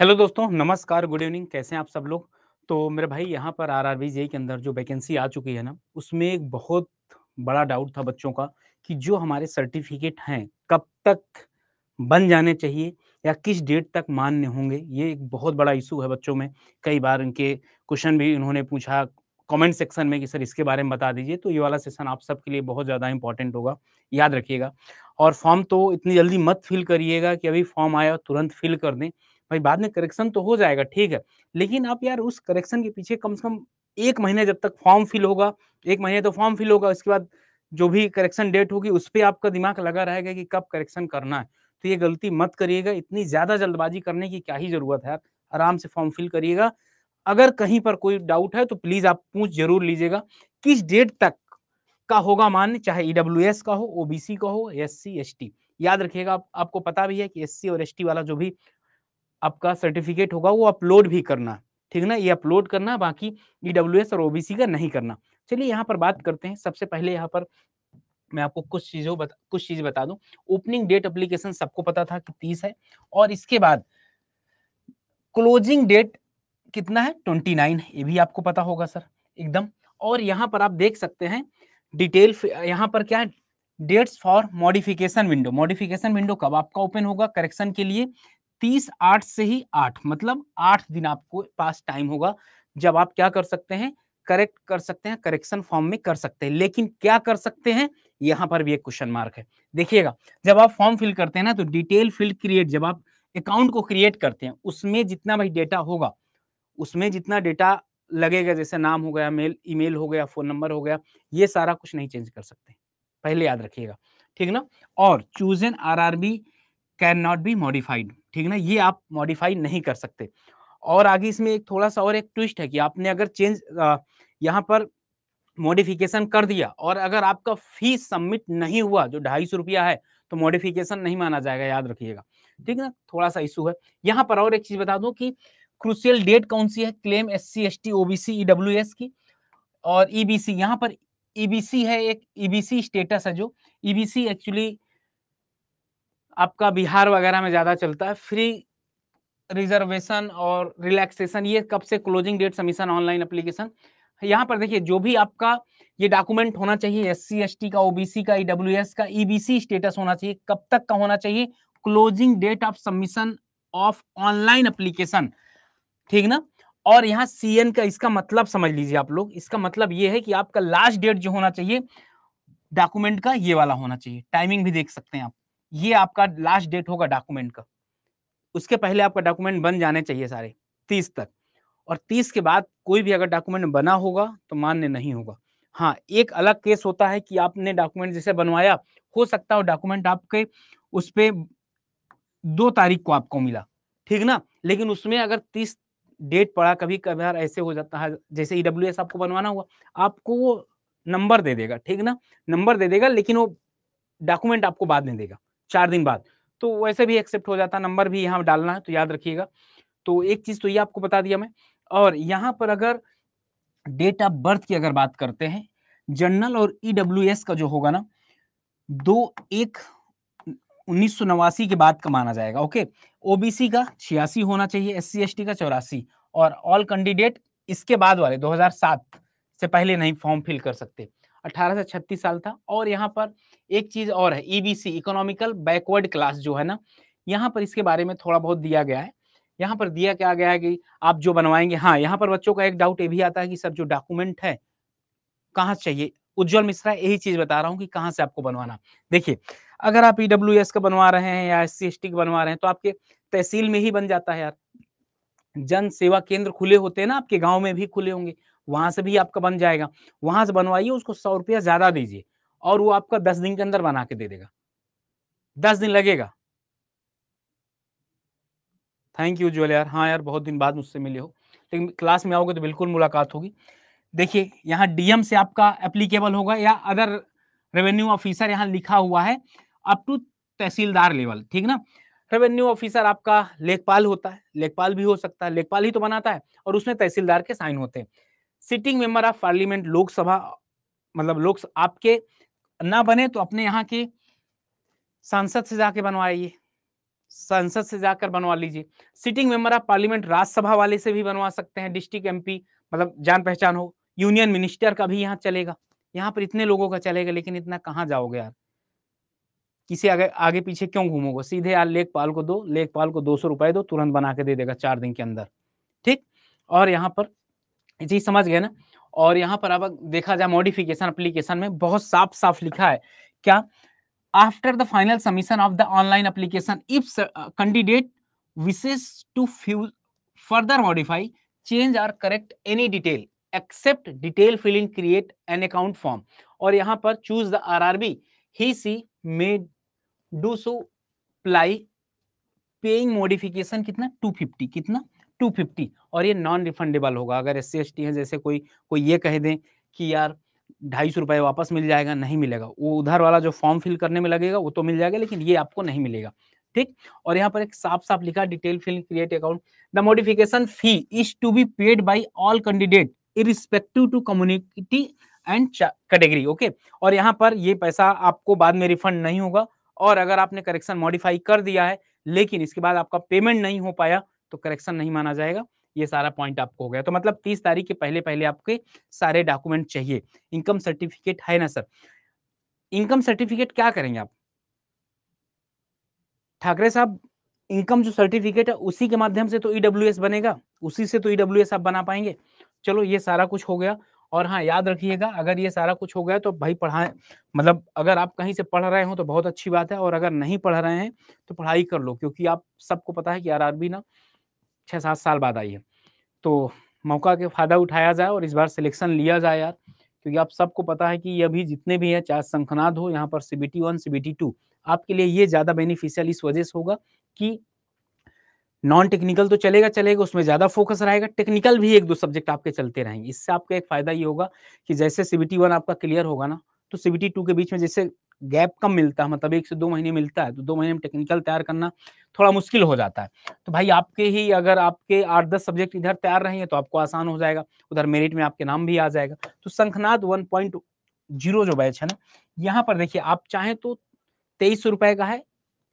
hello दोस्तों नमस्कार good evening कैसे हैं आप सब लोग तो मेरे भाई यहाँ पर आर आर के अंदर जो वैकेंसी आ चुकी है ना उसमें एक बहुत बड़ा डाउट था बच्चों का कि जो हमारे सर्टिफिकेट हैं कब तक बन जाने चाहिए या किस डेट तक मान्य होंगे ये एक बहुत बड़ा इशू है बच्चों में कई बार इनके क्वेश्चन भी इन्होंने पूछा कमेंट सेक्शन में कि सर इसके बारे में बता दीजिए तो ये वाला सेशन आप सबके लिए बहुत ज़्यादा इंपॉर्टेंट होगा याद रखिएगा और फॉर्म तो इतनी जल्दी मत फिल करिएगा कि अभी फॉर्म आया तुरंत फिल कर दें भाई बाद में करेक्शन तो हो जाएगा ठीक है लेकिन आप यार उस करेक्शन के पीछे कम से कम एक महीने जब तक फॉर्म फिल होगा एक महीने तो फॉर्म फिल होगा उसके बाद जो भी करेक्शन डेट होगी उस पर आपका दिमाग लगा रहेगा कि कब करेक्शन करना है तो ये गलती मत करिएगा इतनी ज्यादा जल्दबाजी करने की क्या ही जरूरत है आराम से फॉर्म फिल करिएगा अगर कहीं पर कोई डाउट है तो प्लीज आप पूछ जरूर लीजिएगा किस डेट तक का होगा मान्य चाहे ईडब्ल्यू e का हो ओबीसी का हो एस सी याद रखिएगा आप, आपको पता भी है कि एस और एस वाला जो भी आपका सर्टिफिकेट होगा वो अपलोड भी करना ठीक ना ये अपलोड करना बाकी ईडब्ल्यू e और ओबीसी का नहीं करना चलिए यहाँ पर बात करते हैं सबसे पहले यहाँ पर मैं आपको कुछ चीजों बता कुछ चीज बता दूं ओपनिंग डेट एप्लीकेशन सबको पता था कि तीस है और इसके बाद क्लोजिंग डेट कितना है ट्वेंटी नाइन ये भी आपको पता होगा सर एकदम और यहाँ पर आप देख सकते हैं डिटेल यहाँ पर क्या है dates for modification window modification window कब आपका ओपन होगा करेक्शन के लिए तीस आठ से ही आठ मतलब आठ दिन आपको पास टाइम होगा जब आप क्या कर सकते हैं करेक्ट कर सकते हैं करेक्शन फॉर्म में कर सकते हैं लेकिन क्या कर सकते हैं यहाँ पर भी एक क्वेश्चन मार्क है देखिएगा जब आप फॉर्म फिल करते हैं ना तो डिटेल फील्ड क्रिएट जब आप अकाउंट को क्रिएट करते हैं उसमें जितना भाई डेटा होगा उसमें जितना डेटा लगेगा जैसे नाम हो गया मेल ईमेल हो गया फोन नंबर हो गया ये सारा कुछ नहीं चेंज कर सकते पहले याद रखिएगा ठीक ना और choose an R R B can not be modified ठीक ना ये आप मॉडिफाई नहीं कर सकते और आगे इसमें एक थोड़ा सा और एक ट्विस्ट है कि आपने अगर चेंज यहाँ पर मॉडिफिकेशन कर दिया और अगर आपका फीस सबमिट नहीं हुआ जो ढाई सौ रुपया है तो मॉडिफिकेशन नहीं माना जाएगा याद रखिएगा ठीक ना थोड़ा सा इशू है यहाँ पर और एक चीज बता दूं कि क्रूशियल डेट कौन सी है claim S C S T OBC EW S की और ईबीसी e यहाँ पर ईबीसी e है एक ईबीसी e स्टेटस है जो ईबीसी एक्चुअली आपका बिहार वगैरह में ज़्यादा चलता है फ्री रिजर्वेशन और रिलैक्सेशन ये कब से closing date submission online application यहाँ पर देखिए जो भी आपका ये डॉक्यूमेंट होना चाहिए एस सी एस टी का ओबीसी का ईडब्ल्यू e का ईबीसी e स्टेटस होना चाहिए कब तक का होना चाहिए closing date of submission of online application ठीक ना और यहाँ एन का इसका मतलब समझ लीजिए आप लोग इसका मतलब ये है कि आपका लास्ट डेट जो होना चाहिए डॉक्यूमेंट का ये वाला होना चाहिए टाइमिंग भी देख सकते हैं आप ये आपका लास्ट डेट होगा डॉक्यूमेंट का उसके पहले आपका डॉक्यूमेंट बन जाने चाहिए सारे तीस तक और तीस के बाद कोई भी अगर डॉक्यूमेंट बना होगा तो मान्य नहीं होगा हाँ एक अलग केस होता है कि आपने डॉक्यूमेंट जैसे बनवाया हो सकता है डॉक्यूमेंट आपके उस पर दो तारीख को आपको मिला ठीक ना लेकिन उसमें अगर तीस डेट पड़ा कभी कभार ऐसे हो जाता है जैसे ई e आपको बनवाना हुआ आपको वो नंबर दे देगा ठीक ना नंबर दे देगा लेकिन वो डॉक्यूमेंट आपको बाद में देगा चार दिन बाद तो वैसे भी एक्सेप्ट हो जाता नंबर भी यहाँ डालना है तो याद रखिएगा तो एक चीज तो ये आपको बता दिया मैं और यहाँ पर अगर डेट ऑफ बर्थ की अगर बात करते हैं जनरल और ई e का जो होगा ना दो एक उन्नीस के बाद का माना जाएगा ओके ओबीसी का छियासी होना चाहिए एस सी का चौरासी और ऑल कैंडिडेट इसके बाद वाले 2007 से पहले नहीं फॉर्म फिल कर सकते 18 से 36 साल था और यहाँ पर एक चीज और है ईबीसी इकोनॉमिकल बैकवर्ड क्लास जो है ना यहाँ पर इसके बारे में थोड़ा बहुत दिया गया है यहाँ पर दिया क्या गया है कि आप जो बनवाएंगे हाँ यहाँ पर बच्चों का एक डाउट ये भी आता है कि सर जो डॉक्यूमेंट है कहाँ चाहिए उज्जवल मिश्रा यही चीज बता रहा हूँ कि कहाँ से आपको बनवाना देखिए अगर आप ईडब्ल्यू e का बनवा रहे हैं या एस सी का बनवा रहे हैं तो आपके तहसील में ही बन जाता है यार जन सेवा केंद्र खुले होते हैं ना आपके गांव में भी खुले होंगे वहां से भी आपका बन जाएगा वहां से बनवाइए उसको सौ रुपया ज्यादा दीजिए और वो आपका दस दिन के अंदर बना के दे देगा दस दिन लगेगा थैंक यू ज्वेल यार हाँ यार बहुत दिन बाद मुझसे मिले हो लेकिन क्लास में आओगे तो बिल्कुल मुलाकात होगी देखिए यहाँ डीएम से आपका एप्लीकेबल होगा या अदर रेवेन्यू ऑफिसर यहाँ लिखा हुआ है अप टू तहसीलदार लेवल ठीक ना रेवेन्यू ऑफिसर आपका लेखपाल होता है लेखपाल भी हो सकता है लेखपाल ही तो बनाता है और उसमें तहसीलदार के साइन होते हैं sitting member of parliament Lok Sabha मतलब लोक आपके ना बने तो अपने यहाँ के सांसद से जाके बनवाइए संसद से जाकर बनवा लीजिए sitting member of parliament Rajya Sabha वाले से भी बनवा सकते हैं डिस्ट्रिक्ट एमपी मतलब जान पहचान हो यूनियन मिनिस्टर का भी यहाँ चलेगा यहाँ पर इतने लोगों का चलेगा लेकिन इतना कहाँ जाओगे यार किसी आगे आगे पीछे क्यों घूमोगे सीधे यार लेखपाल को दो लेखपाल को दो सौ रुपए दो तुरंत बना के दे देगा चार दिन के अंदर ठीक और यहाँ पर जी समझ गए ना और यहाँ पर अब देखा जाए मॉडिफिकेशन अप्लीकेशन में बहुत साफ साफ लिखा है क्या after the final submission of the online application if candidate wishes to few further modify change or correct any detail except detail filling create an account form और यहाँ पर choose the R R B he she may do so apply paying modification कितना two fifty कितना two fifty और ये non refundable होगा अगर S C है जैसे कोई कोई ये कह दें कि यार ढाई सौ रुपये वापस मिल जाएगा नहीं मिलेगा वो उधर वाला जो फॉर्म फिल करने में लगेगा वो तो मिल जाएगा लेकिन ये आपको नहीं मिलेगा ठीक और यहाँ पर एक साफ साफ लिखा detail fill create account the modification fee is to be paid by all candidate irrespective to community and category okay और यहाँ पर ये पैसा आपको बाद में रिफंड नहीं होगा और अगर आपने करेक्शन मॉडिफाई कर दिया है लेकिन इसके बाद आपका पेमेंट नहीं हो पाया तो करेक्शन नहीं माना जाएगा ये सारा पॉइंट आपको हो गया तो मतलब तीस तारीख के पहले पहले आपके सारे डॉक्यूमेंट चाहिए इनकम सर्टिफिकेट है ना सर इनकम सर्टिफिकेट क्या करेंगे आप ठाकरे साहब इनकम जो सर्टिफिकेट है उसी के माध्यम से तो ईडब्ल्यू e बनेगा उसी से तो ईडब्ल्यू e आप बना पाएंगे चलो ये सारा कुछ हो गया और हाँ याद रखिएगा अगर ये सारा कुछ हो गया तो भाई पढ़ाएं मतलब अगर आप कहीं से पढ़ रहे हो तो बहुत अच्छी बात है और अगर नहीं पढ़ रहे हैं तो पढ़ाई कर लो क्योंकि आप सबको पता है कि आर ना छः सात साल बाद आई है तो मौका के फायदा उठाया जाए और इस बार सिलेक्शन लिया जाए यार क्योंकि आप सबको पता है कि ये अभी जितने भी हैं चाहे संखनाद हो यहाँ पर C B T one C B T two आपके लिए ये ज़्यादा बेनिफिशियल इस वजह से होगा कि नॉन टेक्निकल तो चलेगा चलेगा उसमें ज़्यादा फोकस रहेगा टेक्निकल भी एक दो सब्जेक्ट आपके चलते रहेंगे इससे आपका एक फ़ायदा ये होगा कि जैसे सी बी टी वन आपका क्लियर होगा ना तो सी बी टी टू के बीच में जैसे गैप कम मिलता है मतलब एक से दो महीने मिलता है तो दो महीने में टेक्निकल तैयार करना थोड़ा मुश्किल हो जाता है तो भाई आपके ही अगर आपके आठ दस सब्जेक्ट इधर तैयार रहेंगे तो आपको आसान हो जाएगा उधर मेरिट में आपके नाम भी आ जाएगा तो शंखनाद वन जीरो जो बैच है ना यहाँ पर देखिए आप चाहें तो तेईस सौ रुपए का है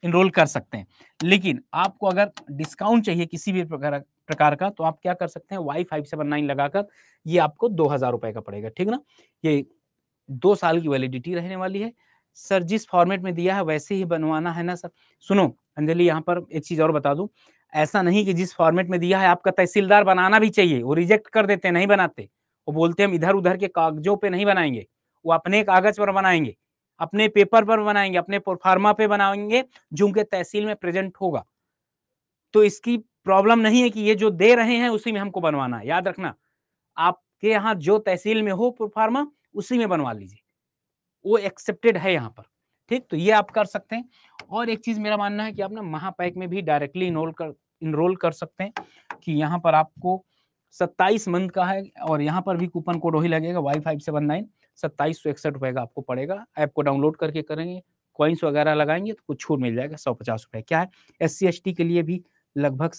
इनरोल कर सकते हैं लेकिन आपको अगर डिस्काउंट चाहिए किसी भी प्रकार प्रकार का तो आप क्या कर सकते हैं वाई फाइव सेवन नाइन लगाकर ये आपको दो हजार रुपए का पड़ेगा ठीक ना ये दो साल की वैलिडिटी रहने वाली है सर जिस फॉर्मेट में दिया है वैसे ही बनवाना है ना सर सुनो अंजलि यहाँ पर एक चीज और बता दू ऐसा नहीं कि जिस फॉर्मेट में दिया है आपका तहसीलदार बनाना भी चाहिए वो रिजेक्ट कर देते नहीं बनाते वो बोलते हम इधर उधर के कागजों पे नहीं बनाएंगे वो अपने कागज पर बनाएंगे अपने पेपर पर बनाएंगे अपने फार्मा पे बनाएंगे जो उनके तहसील में प्रेजेंट होगा तो इसकी प्रॉब्लम नहीं है कि ये जो दे रहे हैं उसी में हमको बनवाना है याद रखना आपके यहाँ जो तहसील में हो प्रोफार्मा उसी में बनवा लीजिए वो एक्सेप्टेड है यहाँ पर ठीक तो ये आप कर सकते हैं और एक चीज मेरा मानना है कि आप ना महापैक में भी डायरेक्टली इनरोल कर इनरोल कर सकते हैं कि यहाँ पर आपको सत्ताईस मंथ का है और यहाँ पर भी कूपन कोड वही लगेगा वाई फाइव सेवन नाइन सत्ताईस सौ इकसठ रुपए का आपको पड़ेगा ऐप को डाउनलोड करके करेंगे कॉइन्स वगैरह लगाएंगे तो कुछ छूट मिल जाएगा सौ पचास रुपए क्या है एस सी के लिए भी लगभग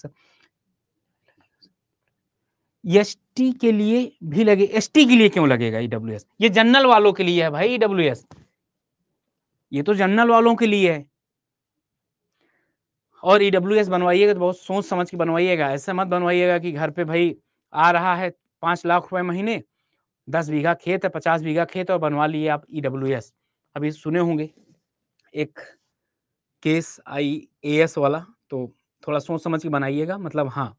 एस टी के लिए भी लगे एस टी के लिए क्यों लगेगा ईडब्ल्यू e एस ये जनरल वालों के लिए है भाई ईडब्ल्यू e एस ये तो जनरल वालों के लिए है और ईडब्ल्यू e एस बनवाइएगा तो बहुत सोच समझ के बनवाइएगा ऐसे मत बनवाइएगा कि घर पे भाई आ रहा है पांच लाख रुपए महीने दस बीघा खेत है पचास बीघा खेत और बनवा लिए आप ईडब्ल्यू एस अभी सुने होंगे एक केस आई ए एस वाला तो थोड़ा सोच समझ के बनाइएगा मतलब हाँ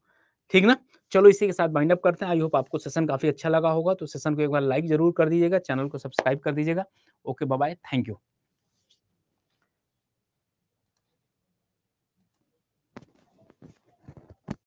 ठीक ना चलो इसी के साथ बाइंड अप करते हैं आई होप आपको सेशन काफी अच्छा लगा होगा तो सेशन को एक बार लाइक जरूर कर दीजिएगा चैनल को सब्सक्राइब कर दीजिएगा ओके बाय थैंक यू